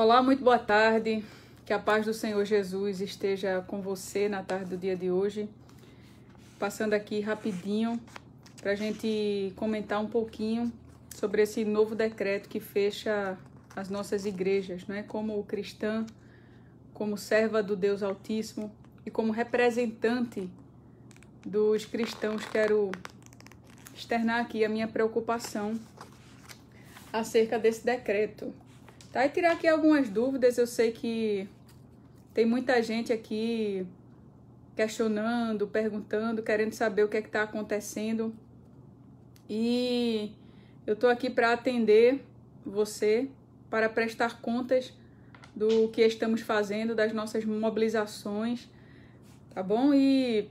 Olá, muito boa tarde. Que a paz do Senhor Jesus esteja com você na tarde do dia de hoje. Passando aqui rapidinho para a gente comentar um pouquinho sobre esse novo decreto que fecha as nossas igrejas, né? Como cristã, como serva do Deus Altíssimo e como representante dos cristãos, quero externar aqui a minha preocupação acerca desse decreto Tá? E tirar aqui algumas dúvidas. Eu sei que tem muita gente aqui questionando, perguntando, querendo saber o que é que está acontecendo. E eu estou aqui para atender você, para prestar contas do que estamos fazendo, das nossas mobilizações, tá bom? E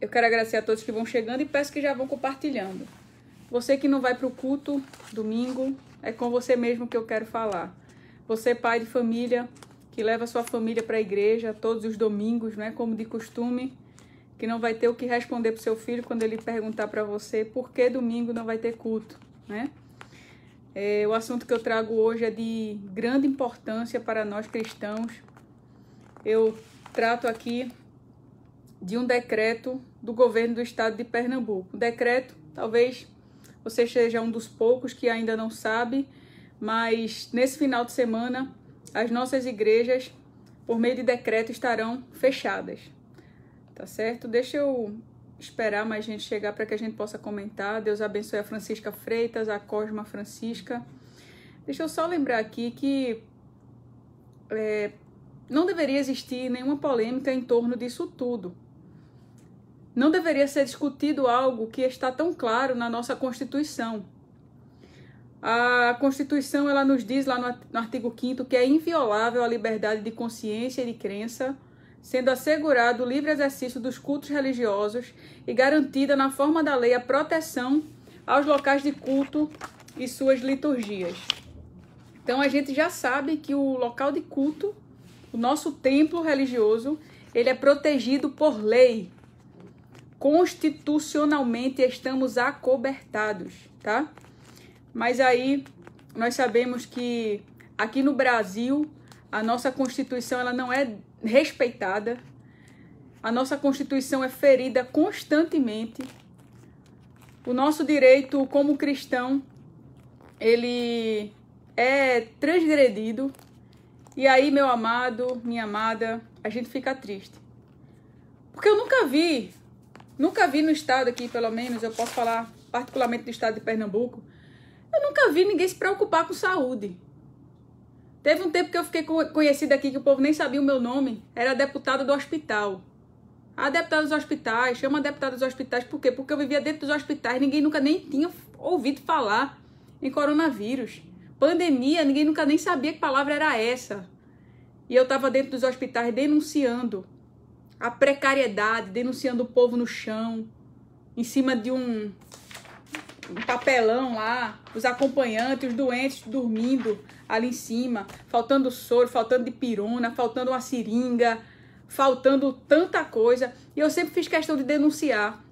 eu quero agradecer a todos que vão chegando e peço que já vão compartilhando. Você que não vai para o culto domingo, é com você mesmo que eu quero falar. Você, pai de família, que leva sua família para a igreja todos os domingos, é como de costume, que não vai ter o que responder para seu filho quando ele perguntar para você por que domingo não vai ter culto, né? É, o assunto que eu trago hoje é de grande importância para nós cristãos. Eu trato aqui de um decreto do governo do estado de Pernambuco. Um decreto, talvez você seja um dos poucos que ainda não sabe, mas nesse final de semana as nossas igrejas, por meio de decreto, estarão fechadas. Tá certo? Deixa eu esperar mais gente chegar para que a gente possa comentar. Deus abençoe a Francisca Freitas, a Cosma Francisca. Deixa eu só lembrar aqui que é, não deveria existir nenhuma polêmica em torno disso tudo. Não deveria ser discutido algo que está tão claro na nossa Constituição. A Constituição ela nos diz lá no artigo 5 que é inviolável a liberdade de consciência e de crença, sendo assegurado o livre exercício dos cultos religiosos e garantida na forma da lei a proteção aos locais de culto e suas liturgias. Então a gente já sabe que o local de culto, o nosso templo religioso, ele é protegido por lei constitucionalmente estamos acobertados, tá? Mas aí nós sabemos que aqui no Brasil a nossa Constituição ela não é respeitada. A nossa Constituição é ferida constantemente. O nosso direito como cristão ele é transgredido. E aí, meu amado, minha amada, a gente fica triste. Porque eu nunca vi Nunca vi no estado aqui, pelo menos, eu posso falar particularmente do estado de Pernambuco, eu nunca vi ninguém se preocupar com saúde. Teve um tempo que eu fiquei conhecida aqui que o povo nem sabia o meu nome, era deputada do hospital. A ah, deputada dos hospitais, chama a deputada dos hospitais, por quê? Porque eu vivia dentro dos hospitais, ninguém nunca nem tinha ouvido falar em coronavírus. Pandemia, ninguém nunca nem sabia que palavra era essa. E eu estava dentro dos hospitais denunciando a precariedade, denunciando o povo no chão, em cima de um, um papelão lá, os acompanhantes, os doentes dormindo ali em cima, faltando soro, faltando de pirona, faltando uma seringa, faltando tanta coisa. E eu sempre fiz questão de denunciar.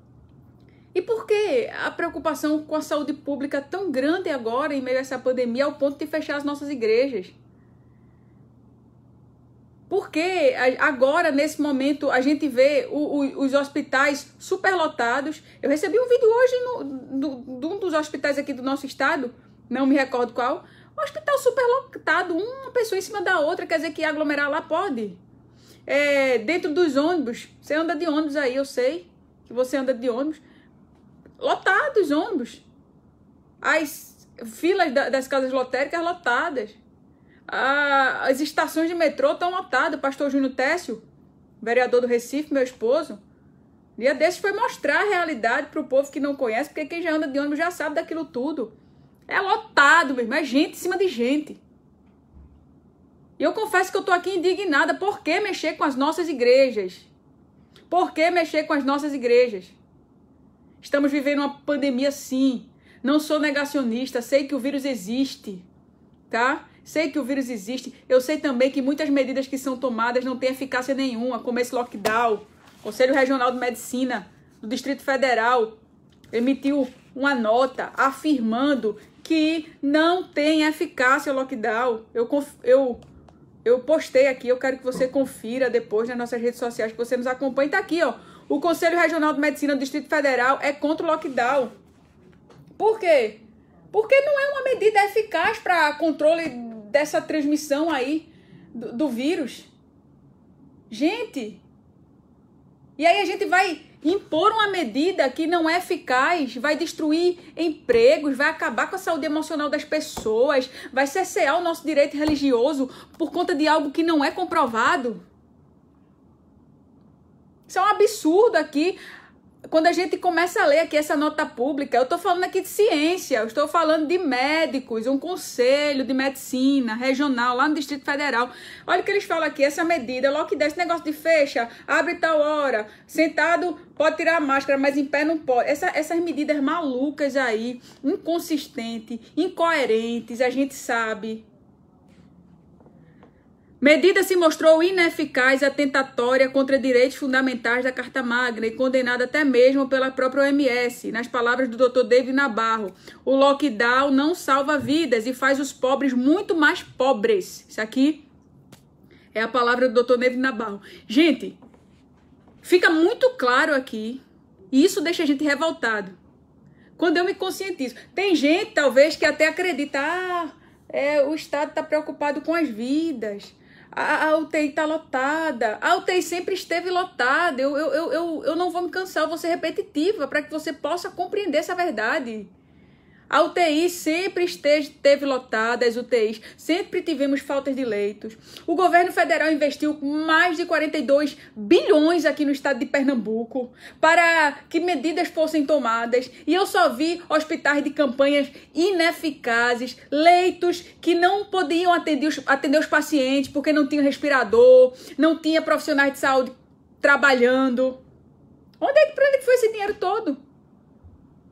E por que a preocupação com a saúde pública tão grande agora em meio a essa pandemia ao ponto de fechar as nossas igrejas? Porque agora, nesse momento, a gente vê o, o, os hospitais superlotados. Eu recebi um vídeo hoje no, do, de um dos hospitais aqui do nosso estado, não me recordo qual. Um hospital superlotado, uma pessoa em cima da outra, quer dizer que aglomerar lá pode. É, dentro dos ônibus, você anda de ônibus aí, eu sei que você anda de ônibus. Lotados ônibus. As filas da, das casas lotéricas lotadas as estações de metrô estão lotadas. pastor Júnior Técio, vereador do Recife, meu esposo, dia desses foi mostrar a realidade para o povo que não conhece, porque quem já anda de ônibus já sabe daquilo tudo. É lotado mesmo, é gente em cima de gente. E eu confesso que eu estou aqui indignada. Por que mexer com as nossas igrejas? Por que mexer com as nossas igrejas? Estamos vivendo uma pandemia sim. Não sou negacionista, sei que o vírus existe, tá? Sei que o vírus existe. Eu sei também que muitas medidas que são tomadas não têm eficácia nenhuma, como esse lockdown. Conselho Regional de Medicina do Distrito Federal emitiu uma nota afirmando que não tem eficácia o lockdown. Eu, eu, eu postei aqui, eu quero que você confira depois nas nossas redes sociais que você nos acompanha. Tá aqui, ó. O Conselho Regional de Medicina do Distrito Federal é contra o lockdown. Por quê? Porque não é uma medida eficaz para controle dessa transmissão aí do, do vírus. Gente! E aí a gente vai impor uma medida que não é eficaz, vai destruir empregos, vai acabar com a saúde emocional das pessoas, vai cercear o nosso direito religioso por conta de algo que não é comprovado. Isso é um absurdo aqui quando a gente começa a ler aqui essa nota pública, eu estou falando aqui de ciência, eu estou falando de médicos, um conselho de medicina regional lá no Distrito Federal. Olha o que eles falam aqui, essa medida, logo que desse esse negócio de fecha, abre tal hora, sentado pode tirar a máscara, mas em pé não pode. Essa, essas medidas malucas aí, inconsistentes, incoerentes, a gente sabe, Medida se mostrou ineficaz e atentatória contra direitos fundamentais da Carta Magna e condenada até mesmo pela própria OMS. Nas palavras do Dr. David Nabarro, o lockdown não salva vidas e faz os pobres muito mais pobres. Isso aqui é a palavra do Dr. David Nabarro. Gente, fica muito claro aqui, e isso deixa a gente revoltado. Quando eu me conscientizo, tem gente talvez que até acredita, ah, é, o Estado está preocupado com as vidas a, a UTI está lotada, a UTI sempre esteve lotada. Eu, eu, eu, eu não vou me cansar, eu vou ser repetitiva para que você possa compreender essa verdade. A UTI sempre esteve lotada, as UTIs, sempre tivemos faltas de leitos. O governo federal investiu mais de 42 bilhões aqui no estado de Pernambuco para que medidas fossem tomadas. E eu só vi hospitais de campanhas ineficazes, leitos que não podiam atender os, atender os pacientes porque não tinha respirador, não tinha profissionais de saúde trabalhando. Onde é que, onde é que foi esse dinheiro todo?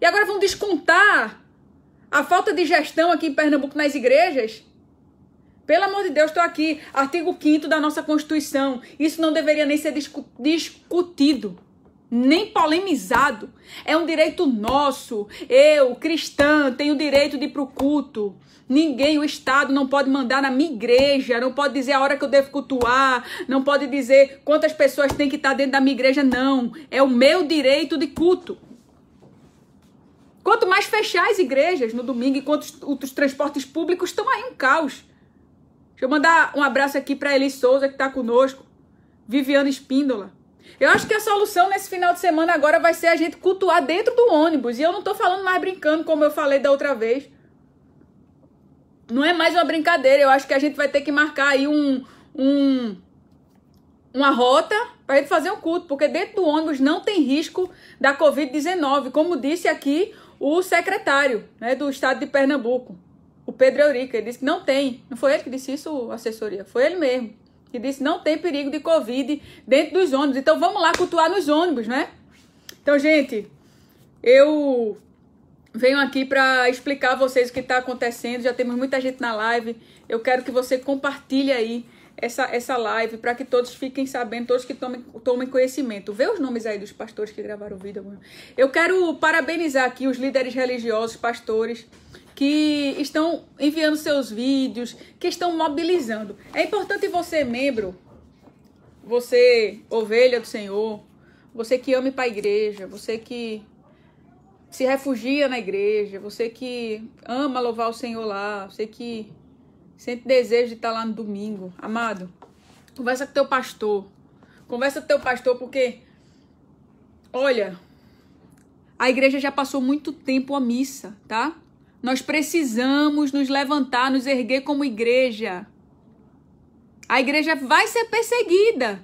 E agora vão descontar a falta de gestão aqui em Pernambuco nas igrejas? Pelo amor de Deus, estou aqui. Artigo 5 da nossa Constituição. Isso não deveria nem ser discu discutido, nem polemizado. É um direito nosso. Eu, cristã, tenho o direito de ir para o culto. Ninguém, o Estado, não pode mandar na minha igreja, não pode dizer a hora que eu devo cultuar, não pode dizer quantas pessoas têm que estar dentro da minha igreja, não. É o meu direito de culto. Quanto mais fechar as igrejas no domingo, enquanto os, os transportes públicos estão aí um caos. Deixa eu mandar um abraço aqui para Elis Souza, que está conosco. Viviana Espíndola. Eu acho que a solução nesse final de semana agora vai ser a gente cultuar dentro do ônibus. E eu não estou falando mais brincando, como eu falei da outra vez. Não é mais uma brincadeira. Eu acho que a gente vai ter que marcar aí um, um uma rota para a gente fazer um culto, porque dentro do ônibus não tem risco da Covid-19. Como disse aqui o secretário né, do estado de Pernambuco, o Pedro Eurica, ele disse que não tem. Não foi ele que disse isso, assessoria, foi ele mesmo. Que disse não tem perigo de Covid dentro dos ônibus. Então vamos lá cultuar nos ônibus, né? Então, gente, eu venho aqui para explicar a vocês o que está acontecendo. Já temos muita gente na live. Eu quero que você compartilhe aí essa, essa live para que todos fiquem sabendo, todos que tomem, tomem conhecimento. Vê os nomes aí dos pastores que gravaram o vídeo. Mano. Eu quero parabenizar aqui os líderes religiosos, pastores que estão enviando seus vídeos, que estão mobilizando. É importante você, membro, você, ovelha do Senhor, você que ama para a igreja, você que se refugia na igreja, você que ama louvar o Senhor lá, você que Sente desejo de estar lá no domingo. Amado, conversa com teu pastor. Conversa com teu pastor, porque, olha, a igreja já passou muito tempo à missa, tá? Nós precisamos nos levantar, nos erguer como igreja. A igreja vai ser perseguida,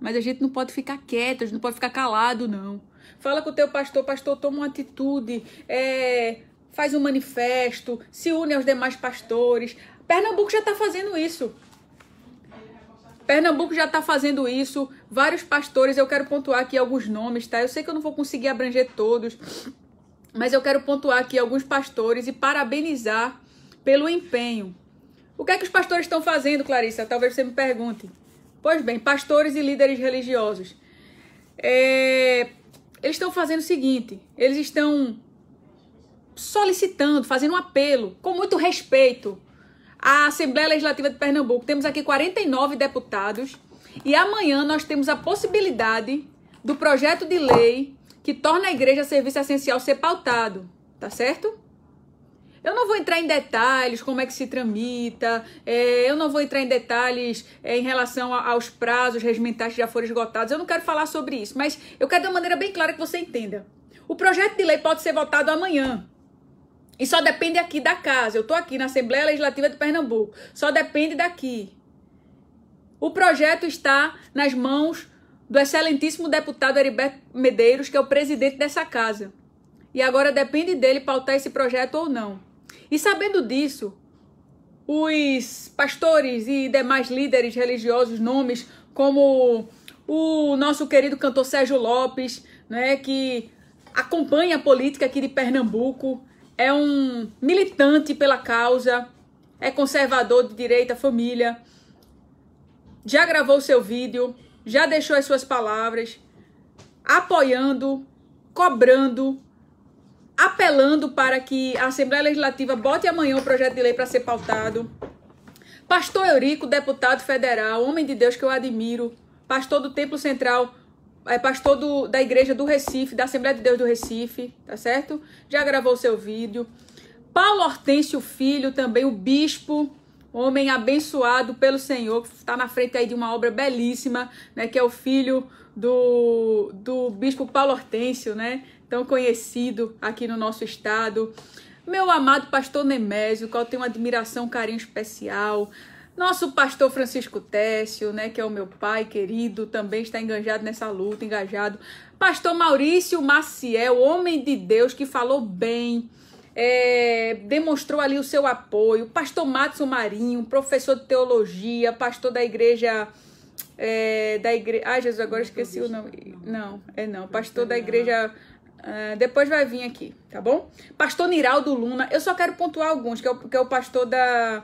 mas a gente não pode ficar quieto, a gente não pode ficar calado, não. Fala com o teu pastor, pastor, toma uma atitude, é, faz um manifesto, se une aos demais pastores. Pernambuco já está fazendo isso. Pernambuco já está fazendo isso. Vários pastores, eu quero pontuar aqui alguns nomes, tá? Eu sei que eu não vou conseguir abranger todos, mas eu quero pontuar aqui alguns pastores e parabenizar pelo empenho. O que é que os pastores estão fazendo, Clarissa? Talvez você me pergunte. Pois bem, pastores e líderes religiosos. É... Eles estão fazendo o seguinte: eles estão solicitando, fazendo um apelo, com muito respeito, a Assembleia Legislativa de Pernambuco. Temos aqui 49 deputados e amanhã nós temos a possibilidade do projeto de lei que torna a igreja serviço essencial ser pautado, tá certo? Eu não vou entrar em detalhes como é que se tramita, é, eu não vou entrar em detalhes é, em relação a, aos prazos regimentais que já foram esgotados, eu não quero falar sobre isso, mas eu quero de uma maneira bem clara que você entenda. O projeto de lei pode ser votado amanhã, e só depende aqui da casa. Eu estou aqui na Assembleia Legislativa de Pernambuco. Só depende daqui. O projeto está nas mãos do excelentíssimo deputado Heriberto Medeiros, que é o presidente dessa casa. E agora depende dele pautar esse projeto ou não. E sabendo disso, os pastores e demais líderes religiosos, nomes como o nosso querido cantor Sérgio Lopes, né, que acompanha a política aqui de Pernambuco, é um militante pela causa, é conservador de direita, família, já gravou seu vídeo, já deixou as suas palavras, apoiando, cobrando, apelando para que a Assembleia Legislativa bote amanhã o projeto de lei para ser pautado. Pastor Eurico, deputado federal, homem de Deus que eu admiro, pastor do Templo Central é pastor do, da igreja do Recife, da Assembleia de Deus do Recife, tá certo? Já gravou seu vídeo. Paulo Hortêncio Filho, também o bispo, homem abençoado pelo Senhor, que está na frente aí de uma obra belíssima, né? Que é o filho do, do bispo Paulo Hortêncio, né? Tão conhecido aqui no nosso estado. Meu amado pastor Nemésio, qual tem uma admiração, um carinho especial. Nosso pastor Francisco Técio, né, que é o meu pai querido, também está engajado nessa luta, engajado. Pastor Maurício Maciel, homem de Deus, que falou bem, é, demonstrou ali o seu apoio. Pastor Matos Marinho, professor de teologia, pastor da igreja. É, da igre... Ai, Jesus, agora esqueci o nome. Não, é não. Pastor da igreja. É, depois vai vir aqui, tá bom? Pastor Niraldo Luna. Eu só quero pontuar alguns, que é o, que é o pastor da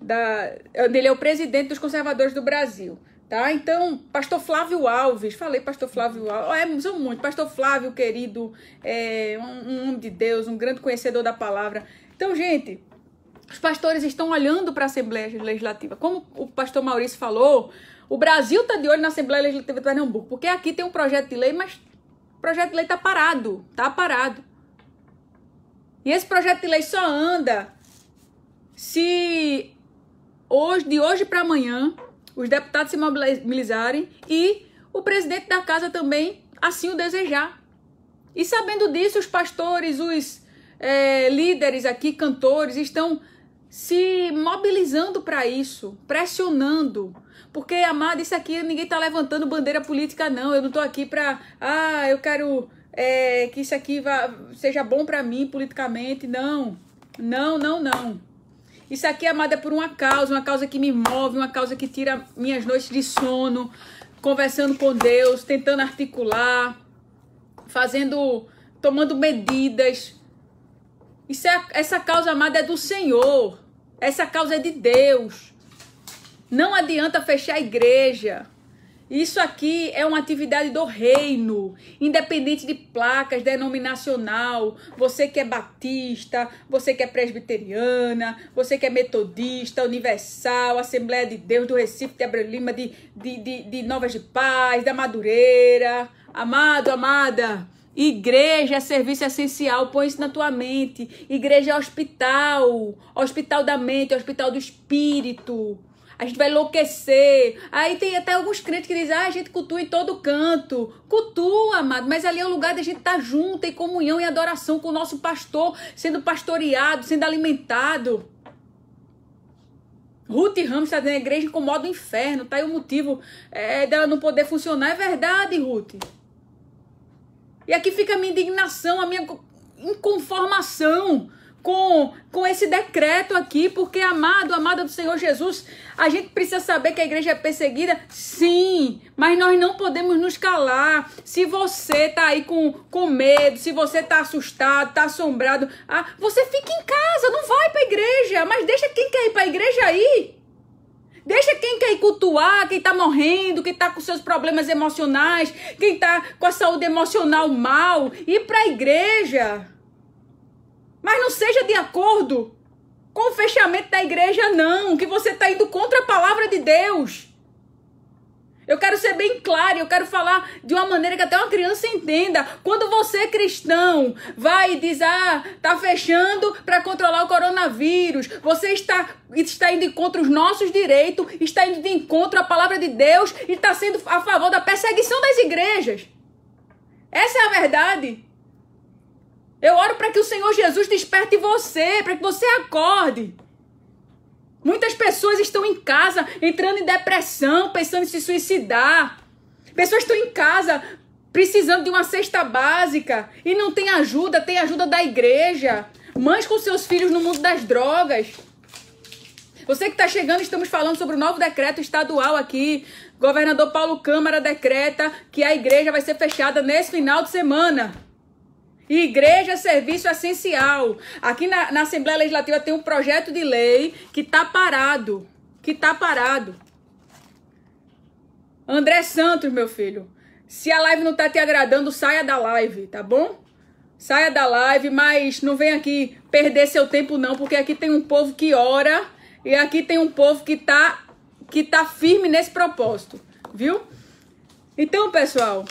da. Ele é o presidente dos conservadores do Brasil. Tá? Então, pastor Flávio Alves, falei pastor Flávio Alves, é, são muito, pastor Flávio, querido, é, um, um homem de Deus, um grande conhecedor da palavra. Então, gente, os pastores estão olhando para a Assembleia Legislativa. Como o pastor Maurício falou, o Brasil está de olho na Assembleia Legislativa de Pernambuco, porque aqui tem um projeto de lei, mas o projeto de lei está parado, está parado. E esse projeto de lei só anda se hoje, de hoje para amanhã, os deputados se mobilizarem e o presidente da casa também assim o desejar. E sabendo disso, os pastores, os é, líderes aqui, cantores, estão se mobilizando para isso, pressionando. Porque, amado, isso aqui ninguém está levantando bandeira política, não. Eu não estou aqui para. Ah, eu quero é, que isso aqui vá, seja bom para mim politicamente. Não. Não, não, não. Isso aqui, é amada, é por uma causa, uma causa que me move, uma causa que tira minhas noites de sono, conversando com Deus, tentando articular, fazendo, tomando medidas. Isso é, essa causa, amada, é do Senhor. Essa causa é de Deus. Não adianta fechar a igreja. Isso aqui é uma atividade do reino, independente de placas, denominacional. Você que é batista, você que é presbiteriana, você que é metodista, universal, Assembleia de Deus do Recife, de Abreu Lima, de, de, de, de Novas de Paz, da Madureira. Amado, amada, Igreja é serviço essencial, põe isso na tua mente. Igreja é hospital, hospital da mente, hospital do espírito a gente vai enlouquecer. Aí tem até alguns crentes que dizem, ah, a gente cultua em todo canto. Cultua, amado, mas ali é o lugar da gente estar tá junto, em comunhão e adoração com o nosso pastor, sendo pastoreado, sendo alimentado. Ruth Ramos está dizendo, a igreja incomoda o inferno, tá aí o motivo é, dela não poder funcionar. É verdade, Ruth. E aqui fica a minha indignação, a minha inconformação com, com esse decreto aqui, porque amado, amada do Senhor Jesus, a gente precisa saber que a igreja é perseguida, sim, mas nós não podemos nos calar. Se você tá aí com, com medo, se você tá assustado, tá assombrado, ah, você fica em casa, não vai para a igreja, mas deixa quem quer ir para a igreja aí Deixa quem quer ir cultuar, quem tá morrendo, quem tá com seus problemas emocionais, quem tá com a saúde emocional mal, ir para a igreja. Mas não seja de acordo com o fechamento da igreja, não, que você está indo contra a palavra de Deus. Eu quero ser bem claro, eu quero falar de uma maneira que até uma criança entenda. Quando você cristão vai e diz: "Ah, tá fechando para controlar o coronavírus". Você está está indo contra os nossos direitos, está indo de encontro à palavra de Deus e está sendo a favor da perseguição das igrejas. Essa é a verdade. Eu oro para que o Senhor Jesus desperte você, para que você acorde. Muitas pessoas estão em casa entrando em depressão, pensando em se suicidar. Pessoas estão em casa precisando de uma cesta básica e não tem ajuda, tem ajuda da igreja. Mães com seus filhos no mundo das drogas. Você que está chegando, estamos falando sobre o novo decreto estadual aqui. Governador Paulo Câmara decreta que a igreja vai ser fechada nesse final de semana. Igreja é serviço essencial. Aqui na, na, Assembleia Legislativa tem um projeto de lei que está parado. Que está parado. André Santos, meu filho. Se a live não está te agradando, saia da live, tá bom? Saia da live, mas não vem aqui perder seu tempo, não, porque aqui tem um povo que ora e aqui tem um povo que tá, que tá firme nesse propósito, viu? Então, pessoal,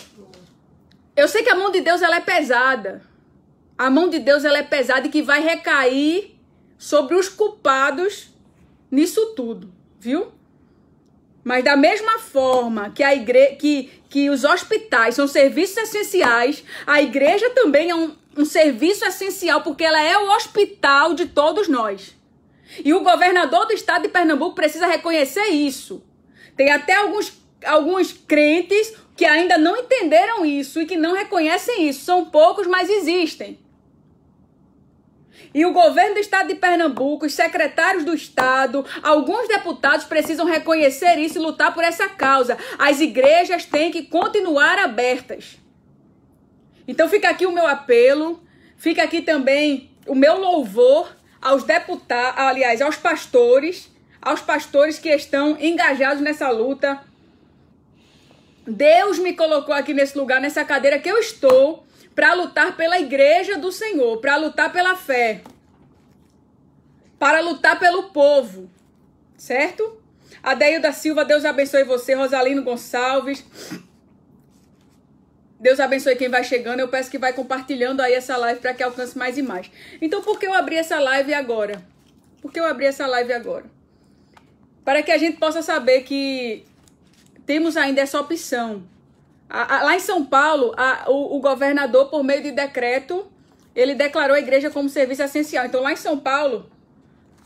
eu sei que a mão de Deus ela é pesada. A mão de Deus ela é pesada e que vai recair sobre os culpados nisso tudo, viu? Mas da mesma forma que a igre... que, que os hospitais são serviços essenciais, a igreja também é um, um serviço essencial porque ela é o hospital de todos nós. E o governador do estado de Pernambuco precisa reconhecer isso. Tem até alguns alguns crentes que ainda não entenderam isso e que não reconhecem isso. São poucos, mas existem. E o governo do estado de Pernambuco, os secretários do estado, alguns deputados precisam reconhecer isso e lutar por essa causa. As igrejas têm que continuar abertas. Então fica aqui o meu apelo, fica aqui também o meu louvor aos deputados, aliás, aos pastores, aos pastores que estão engajados nessa luta Deus me colocou aqui nesse lugar, nessa cadeira que eu estou, para lutar pela igreja do Senhor, para lutar pela fé, para lutar pelo povo, certo? Adeil da Silva, Deus abençoe você, Rosalino Gonçalves. Deus abençoe quem vai chegando. Eu peço que vai compartilhando aí essa live para que alcance mais e mais. Então, por que eu abri essa live agora? Por que eu abri essa live agora? Para que a gente possa saber que temos ainda essa opção. A, a, lá em São Paulo, a, o, o governador, por meio de decreto, ele declarou a igreja como serviço essencial. Então, lá em São Paulo,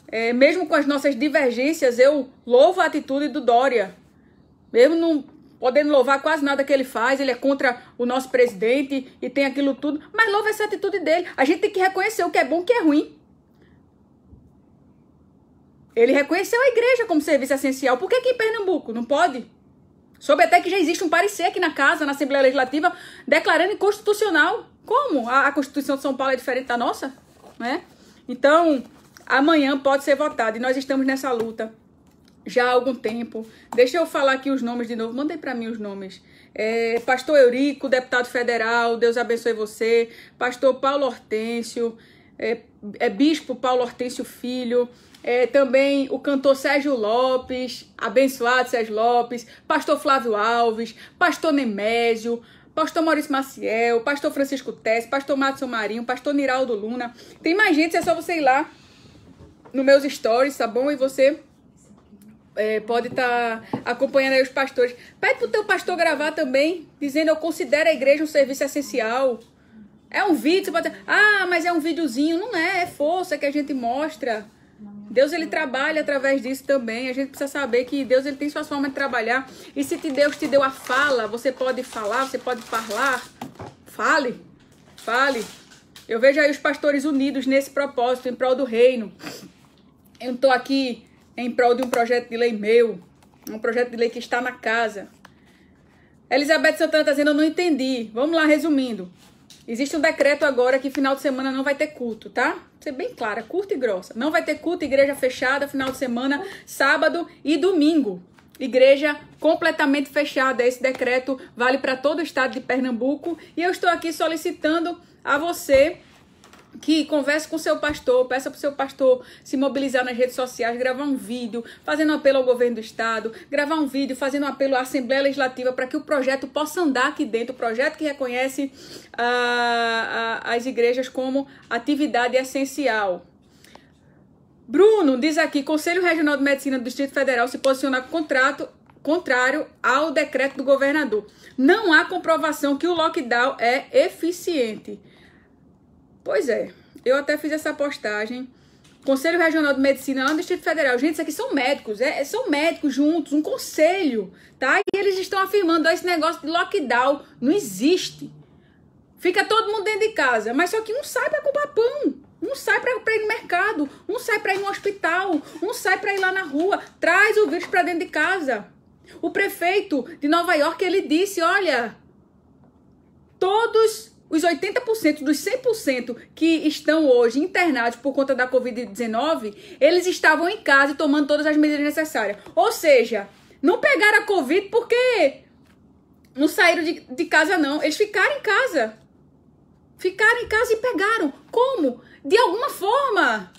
é, mesmo com as nossas divergências, eu louvo a atitude do Dória. Mesmo não podendo louvar quase nada que ele faz, ele é contra o nosso presidente e tem aquilo tudo, mas louva essa atitude dele. A gente tem que reconhecer o que é bom e o que é ruim. Ele reconheceu a igreja como serviço essencial. Por que aqui em Pernambuco não pode? Soube até que já existe um parecer aqui na casa, na Assembleia Legislativa, declarando inconstitucional. Como? A, a Constituição de São Paulo é diferente da nossa? Né? Então, amanhã pode ser votado. E nós estamos nessa luta já há algum tempo. Deixa eu falar aqui os nomes de novo. Mandei para mim os nomes. É, Pastor Eurico, deputado federal, Deus abençoe você. Pastor Paulo Hortêncio, é, é Bispo Paulo Hortêncio Filho. É, também o cantor Sérgio Lopes, abençoado Sérgio Lopes, pastor Flávio Alves, pastor Nemésio, pastor Maurício Maciel, pastor Francisco Tess, pastor Matson Marinho, pastor Niraldo Luna. Tem mais gente, é só você ir lá nos meus stories, tá bom? E você é, pode estar tá acompanhando aí os pastores. Pede pro teu pastor gravar também, dizendo eu considero a igreja um serviço essencial. É um vídeo, você pode dizer, ah, mas é um videozinho. Não é, é força que a gente mostra. Deus ele trabalha através disso também. A gente precisa saber que Deus ele tem sua forma de trabalhar. E se te Deus te deu a fala, você pode falar, você pode falar. Fale. Fale. Eu vejo aí os pastores unidos nesse propósito em prol do reino. Eu estou aqui em prol de um projeto de lei meu, um projeto de lei que está na casa. Elizabeth Santana está dizendo, eu não entendi. Vamos lá, resumindo. Existe um decreto agora que final de semana não vai ter culto, tá? Vou ser bem clara, curta e grossa. Não vai ter culto, igreja fechada, final de semana, sábado e domingo. Igreja completamente fechada. Esse decreto vale para todo o estado de Pernambuco. E eu estou aqui solicitando a você que converse com seu pastor, peça para o seu pastor se mobilizar nas redes sociais, gravar um vídeo, fazendo um apelo ao governo do estado, gravar um vídeo, fazendo um apelo à Assembleia Legislativa para que o projeto possa andar aqui dentro, o projeto que reconhece ah, as igrejas como atividade essencial. Bruno diz aqui, Conselho Regional de Medicina do Distrito Federal se posiciona contrato contrário ao decreto do governador. Não há comprovação que o lockdown é eficiente. Pois é, eu até fiz essa postagem. Conselho Regional de Medicina lá no Distrito Federal. Gente, isso aqui são médicos, é, são médicos juntos, um conselho, tá? E eles estão afirmando, ó, esse negócio de lockdown não existe. Fica todo mundo dentro de casa, mas só que um sai para comprar pão, um sai para ir no mercado, um sai para ir no hospital, um sai para ir lá na rua, traz o vírus para dentro de casa. O prefeito de Nova York, ele disse, olha, todos os 80% dos 100% que estão hoje internados por conta da Covid-19, eles estavam em casa tomando todas as medidas necessárias. Ou seja, não pegaram a Covid porque não saíram de, de casa, não. Eles ficaram em casa. Ficaram em casa e pegaram. Como? De alguma forma.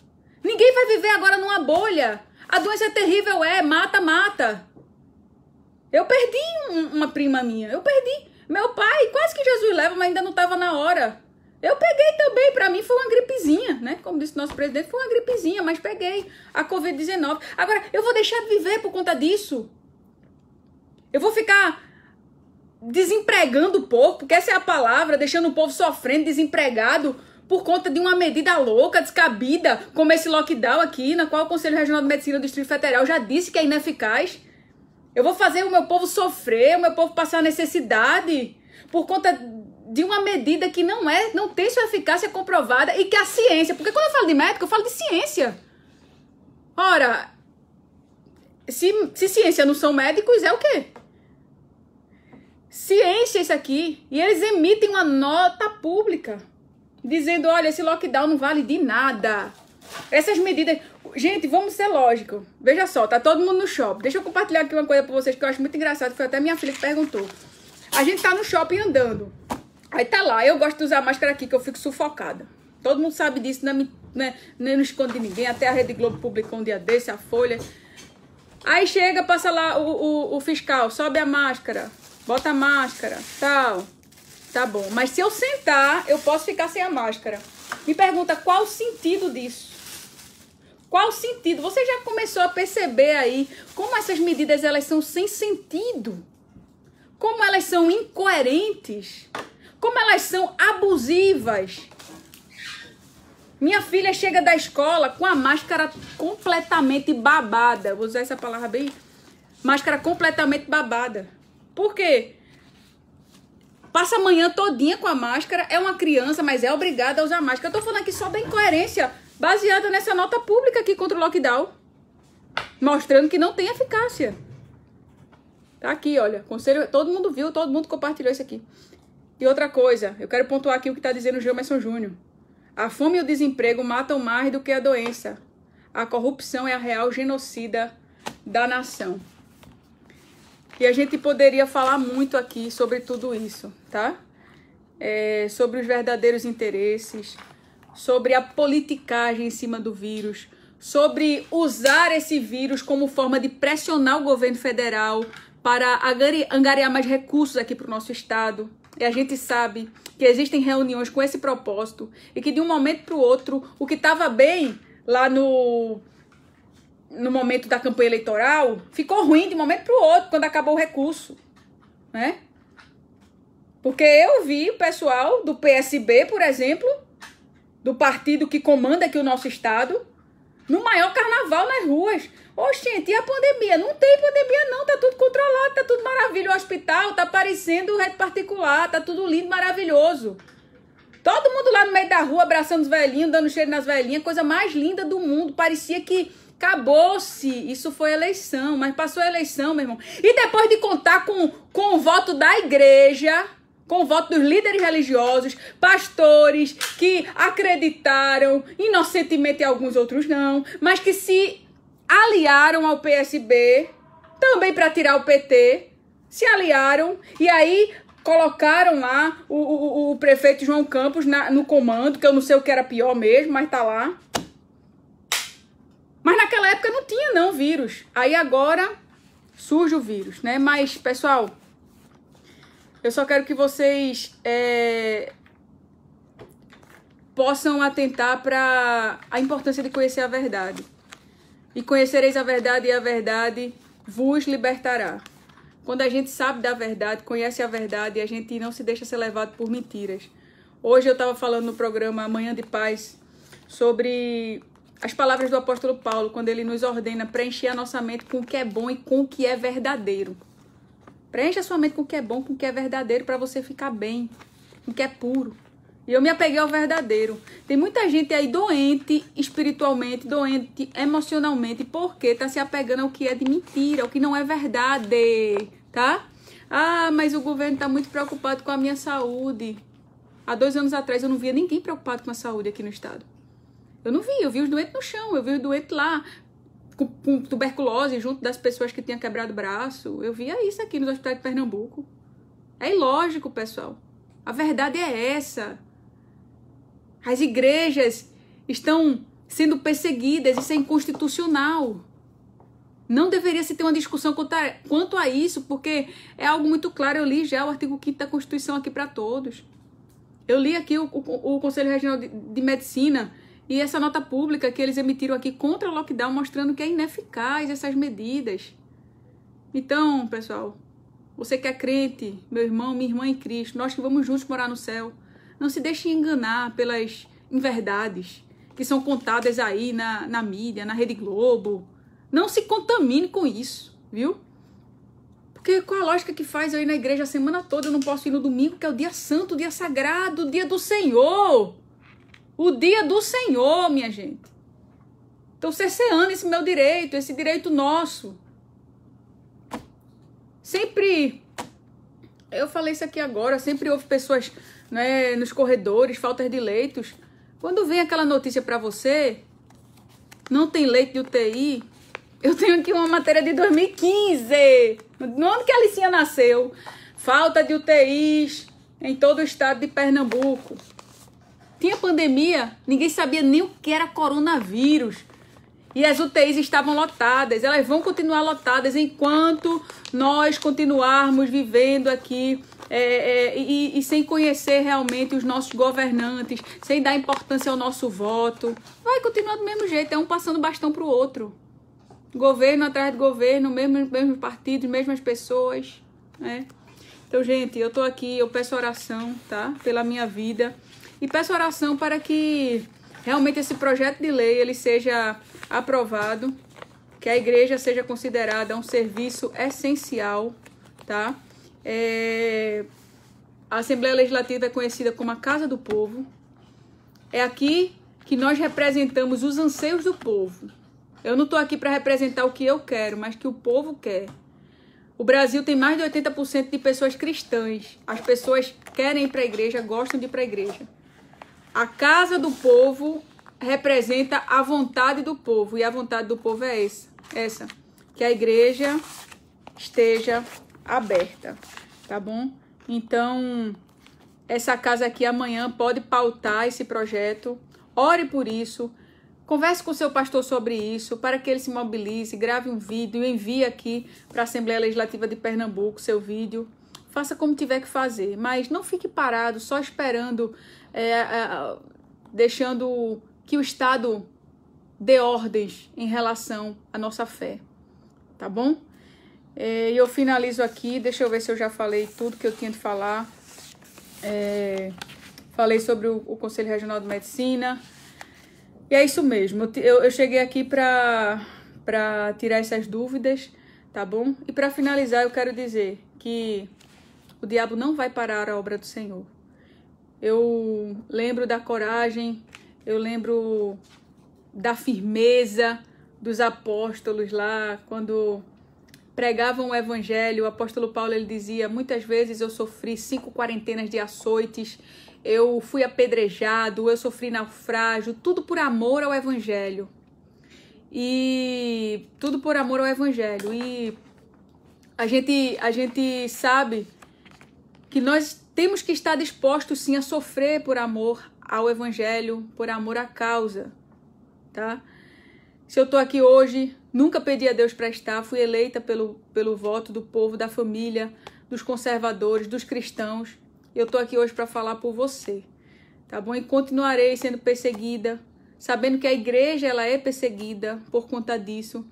Ninguém vai viver agora numa bolha. A doença é terrível, é. Mata, mata. Eu perdi um, uma prima minha. Eu perdi meu pai, quase que Jesus leva, mas ainda não estava na hora. Eu peguei também, para mim foi uma gripezinha, né? Como disse o nosso presidente, foi uma gripezinha, mas peguei a Covid-19. Agora, eu vou deixar de viver por conta disso? Eu vou ficar desempregando o povo, porque essa é a palavra, deixando o povo sofrendo, desempregado, por conta de uma medida louca, descabida, como esse lockdown aqui, na qual o Conselho Regional de Medicina do Distrito Federal já disse que é ineficaz. Eu vou fazer o meu povo sofrer, o meu povo passar necessidade por conta de uma medida que não é, não tem sua eficácia comprovada e que a ciência, porque quando eu falo de médico, eu falo de ciência. Ora, se, se ciência não são médicos, é o quê? Ciência é isso aqui. E eles emitem uma nota pública dizendo: olha, esse lockdown não vale de nada. Essas medidas. Gente, vamos ser lógico. Veja só, tá todo mundo no shopping. Deixa eu compartilhar aqui uma coisa pra vocês que eu acho muito engraçado. Foi até minha filha que perguntou. A gente tá no shopping andando. Aí tá lá. Eu gosto de usar máscara aqui, que eu fico sufocada. Todo mundo sabe disso, não, é, né? nem não esconde ninguém. Até a Rede Globo publicou um dia desse, a Folha. Aí chega, passa lá o, o, o fiscal, sobe a máscara, bota a máscara, tal. Tá bom. Mas se eu sentar, eu posso ficar sem a máscara. Me pergunta qual o sentido disso? Qual o sentido? Você já começou a perceber aí como essas medidas elas são sem sentido? Como elas são incoerentes? Como elas são abusivas? Minha filha chega da escola com a máscara completamente babada. Vou usar essa palavra bem. Máscara completamente babada. Por quê? Passa a manhã todinha com a máscara, é uma criança, mas é obrigada a usar máscara. Eu tô falando aqui só da incoerência baseada nessa nota pública aqui contra o lockdown, mostrando que não tem eficácia. Tá aqui, olha, conselho, todo mundo viu, todo mundo compartilhou isso aqui. E outra coisa, eu quero pontuar aqui o que está dizendo o Gilmerson Júnior. A fome e o desemprego matam mais do que a doença. A corrupção é a real genocida da nação. E a gente poderia falar muito aqui sobre tudo isso, tá? É, sobre os verdadeiros interesses, sobre a politicagem em cima do vírus, sobre usar esse vírus como forma de pressionar o governo federal para angariar mais recursos aqui para o nosso estado. E a gente sabe que existem reuniões com esse propósito e que de um momento para o outro, o que estava bem lá no no momento da campanha eleitoral ficou ruim de um momento para o outro quando acabou o recurso, né? Porque eu vi o pessoal do PSB, por exemplo, do partido que comanda aqui o nosso estado, no maior carnaval nas ruas. Oxente, e a pandemia? Não tem pandemia não, tá tudo controlado, tá tudo maravilhoso, O hospital tá parecendo rede particular, tá tudo lindo, maravilhoso. Todo mundo lá no meio da rua abraçando os velhinhos, dando cheiro nas velhinhas, coisa mais linda do mundo. Parecia que acabou-se. Isso foi eleição, mas passou a eleição, meu irmão. E depois de contar com, com o voto da igreja, com o voto dos líderes religiosos, pastores que acreditaram, inocentemente alguns outros não, mas que se aliaram ao PSB, também para tirar o PT, se aliaram e aí colocaram lá o, o, o prefeito João Campos na, no comando, que eu não sei o que era pior mesmo, mas tá lá. Mas naquela época não tinha não vírus. Aí agora surge o vírus, né? Mas, pessoal, eu só quero que vocês é, possam atentar para a importância de conhecer a verdade. E conhecereis a verdade, e a verdade vos libertará. Quando a gente sabe da verdade, conhece a verdade, a gente não se deixa ser levado por mentiras. Hoje eu estava falando no programa Manhã de Paz sobre as palavras do apóstolo Paulo, quando ele nos ordena preencher a nossa mente com o que é bom e com o que é verdadeiro. Preencha sua mente com o que é bom, com o que é verdadeiro para você ficar bem, com o que é puro. E eu me apeguei ao verdadeiro. Tem muita gente aí doente espiritualmente, doente emocionalmente, porque tá se apegando ao que é de mentira, ao que não é verdade, tá? Ah, mas o governo tá muito preocupado com a minha saúde. Há dois anos atrás eu não via ninguém preocupado com a saúde aqui no estado. Eu não vi, eu vi os doentes no chão, eu vi os doentes lá com, com tuberculose junto das pessoas que tinham quebrado o braço. Eu via isso aqui nos hospitais de Pernambuco. É ilógico, pessoal. A verdade é essa. As igrejas estão sendo perseguidas, isso é inconstitucional. Não deveria se ter uma discussão quanto a isso, porque é algo muito claro. Eu li já o artigo 5 da Constituição aqui para todos. Eu li aqui o, o, o Conselho Regional de, de Medicina e essa nota pública que eles emitiram aqui contra o lockdown, mostrando que é ineficaz essas medidas. Então, pessoal, você que é crente, meu irmão, minha irmã em Cristo, nós que vamos juntos morar no céu, não se deixe enganar pelas inverdades que são contadas aí na, na mídia, na Rede Globo. Não se contamine com isso, viu? Porque qual a lógica que faz eu ir na igreja a semana toda? Eu não posso ir no domingo, que é o dia santo, o dia sagrado, o dia do Senhor. O dia do Senhor, minha gente. Estão cerceando esse meu direito, esse direito nosso. Sempre. Eu falei isso aqui agora, sempre houve pessoas né, nos corredores, faltas de leitos. Quando vem aquela notícia para você, não tem leito de UTI. Eu tenho aqui uma matéria de 2015, no ano que a Alicinha nasceu. Falta de UTIs em todo o estado de Pernambuco tinha pandemia, ninguém sabia nem o que era coronavírus. E as UTIs estavam lotadas, elas vão continuar lotadas enquanto nós continuarmos vivendo aqui é, é, e, e, sem conhecer realmente os nossos governantes, sem dar importância ao nosso voto. Vai continuar do mesmo jeito, é um passando bastão para o outro. Governo atrás de governo, mesmos mesmo partidos, mesmas pessoas. Né? Então, gente, eu estou aqui, eu peço oração, tá? Pela minha vida e peço oração para que realmente esse projeto de lei ele seja aprovado, que a igreja seja considerada um serviço essencial, tá? É... A Assembleia Legislativa é conhecida como a Casa do Povo. É aqui que nós representamos os anseios do povo. Eu não estou aqui para representar o que eu quero, mas que o povo quer. O Brasil tem mais de 80% de pessoas cristãs. As pessoas querem ir para a igreja, gostam de ir para a igreja. A casa do povo representa a vontade do povo. E a vontade do povo é essa. Essa. Que a igreja esteja aberta. Tá bom? Então, essa casa aqui amanhã pode pautar esse projeto. Ore por isso. Converse com seu pastor sobre isso, para que ele se mobilize, grave um vídeo, envie aqui para a Assembleia Legislativa de Pernambuco seu vídeo faça como tiver que fazer, mas não fique parado só esperando, é, é, deixando que o Estado dê ordens em relação à nossa fé, tá bom? É, e eu finalizo aqui, deixa eu ver se eu já falei tudo que eu tinha de falar. É, falei sobre o, o, Conselho Regional de Medicina. E é isso mesmo, eu, eu cheguei aqui para tirar essas dúvidas, tá bom? E para finalizar, eu quero dizer que o diabo não vai parar a obra do Senhor. Eu lembro da coragem, eu lembro da firmeza dos apóstolos lá, quando pregavam o evangelho, o apóstolo Paulo ele dizia: "Muitas vezes eu sofri cinco quarentenas de açoites, eu fui apedrejado, eu sofri naufrágio, tudo por amor ao evangelho". E tudo por amor ao evangelho. E a gente a gente sabe que nós temos que estar dispostos sim a sofrer por amor ao evangelho, por amor à causa, tá? Se eu estou aqui hoje, nunca pedi a Deus para estar, fui eleita pelo, pelo voto do povo, da família, dos conservadores, dos cristãos. Eu estou aqui hoje para falar por você, tá bom? E continuarei sendo perseguida, sabendo que a igreja ela é perseguida por conta disso,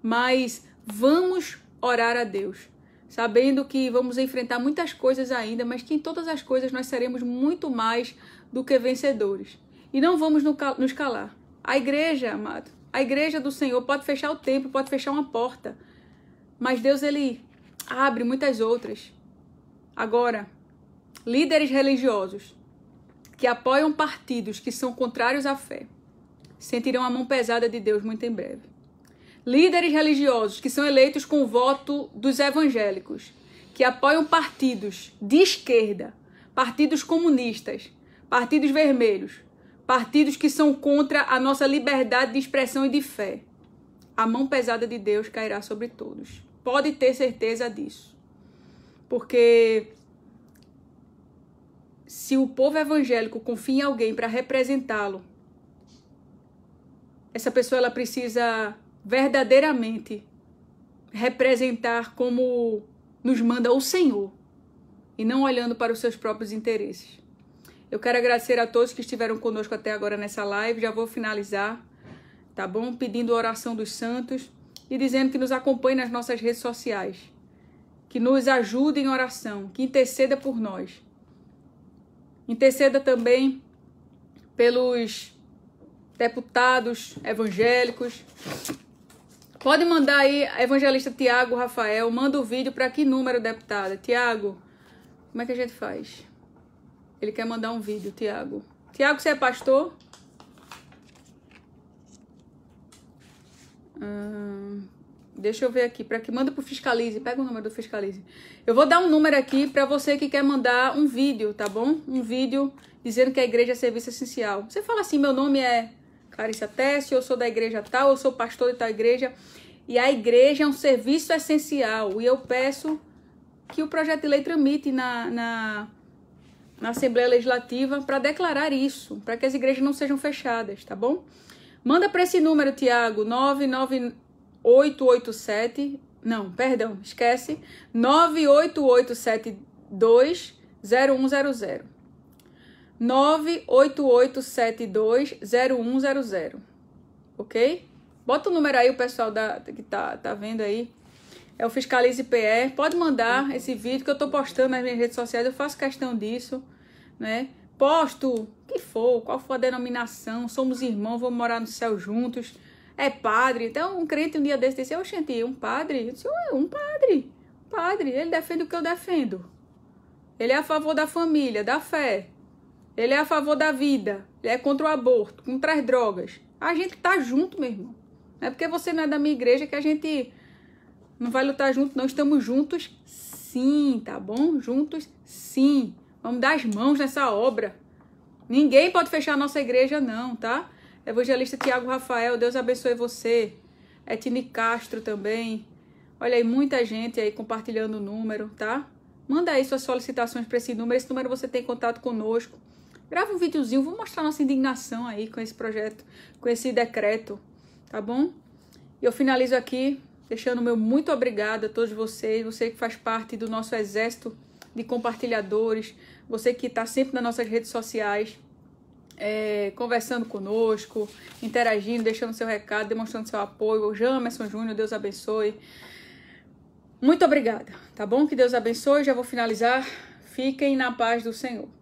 mas vamos orar a Deus sabendo que vamos enfrentar muitas coisas ainda, mas que em todas as coisas nós seremos muito mais do que vencedores. E não vamos nos calar. A igreja, amado, a igreja do Senhor pode fechar o templo, pode fechar uma porta, mas Deus ele abre muitas outras. Agora, líderes religiosos que apoiam partidos que são contrários à fé sentirão a mão pesada de Deus muito em breve líderes religiosos que são eleitos com o voto dos evangélicos, que apoiam partidos de esquerda, partidos comunistas, partidos vermelhos, partidos que são contra a nossa liberdade de expressão e de fé. A mão pesada de Deus cairá sobre todos. Pode ter certeza disso. Porque se o povo evangélico confia em alguém para representá-lo, essa pessoa ela precisa verdadeiramente representar como nos manda o Senhor e não olhando para os seus próprios interesses. Eu quero agradecer a todos que estiveram conosco até agora nessa live. Já vou finalizar, tá bom? Pedindo oração dos santos e dizendo que nos acompanhe nas nossas redes sociais, que nos ajude em oração, que interceda por nós. Interceda também pelos deputados evangélicos, Pode mandar aí, evangelista Tiago Rafael, manda o vídeo para que número, deputada? Tiago, como é que a gente faz? Ele quer mandar um vídeo, Tiago. Tiago, você é pastor? Hum, deixa eu ver aqui, para que manda pro Fiscalize, pega o número do Fiscalize. Eu vou dar um número aqui para você que quer mandar um vídeo, tá bom? Um vídeo dizendo que a igreja é serviço essencial. Você fala assim, meu nome é Clarice Teste, eu sou da igreja tal, eu sou pastor de tal igreja. E a igreja é um serviço essencial. E eu peço que o projeto de lei tramite na, na, na Assembleia Legislativa para declarar isso, para que as igrejas não sejam fechadas, tá bom? Manda para esse número, Tiago, 99887. Não, perdão, esquece. 98872 0100. 988720100. Ok? Bota o número aí, o pessoal da, que tá, tá vendo aí. É o Fiscalize PR. Pode mandar esse vídeo que eu tô postando nas minhas redes sociais. Eu faço questão disso, né? Posto que for, qual for a denominação. Somos irmãos, vamos morar no céu juntos. É padre. Então, um crente um dia desse disse, ô, gente, um padre? Eu disse, um padre. Um padre. Ele defende o que eu defendo. Ele é a favor da família, da fé. Ele é a favor da vida, ele é contra o aborto, contra as drogas. A gente tá junto, meu irmão. Não é porque você não é da minha igreja que a gente não vai lutar junto, não. Estamos juntos sim, tá bom? Juntos sim. Vamos dar as mãos nessa obra. Ninguém pode fechar a nossa igreja, não, tá? Evangelista Tiago Rafael, Deus abençoe você. Etni Castro também. Olha aí, muita gente aí compartilhando o número, tá? Manda aí suas solicitações para esse número. Esse número você tem contato conosco. Grava um videozinho, vou mostrar nossa indignação aí com esse projeto, com esse decreto, tá bom? E eu finalizo aqui deixando meu muito obrigado a todos vocês, você que faz parte do nosso exército de compartilhadores, você que está sempre nas nossas redes sociais, é, conversando conosco, interagindo, deixando seu recado, demonstrando seu apoio. O Jamerson Júnior, Deus abençoe. Muito obrigada, tá bom? Que Deus abençoe. Já vou finalizar. Fiquem na paz do Senhor.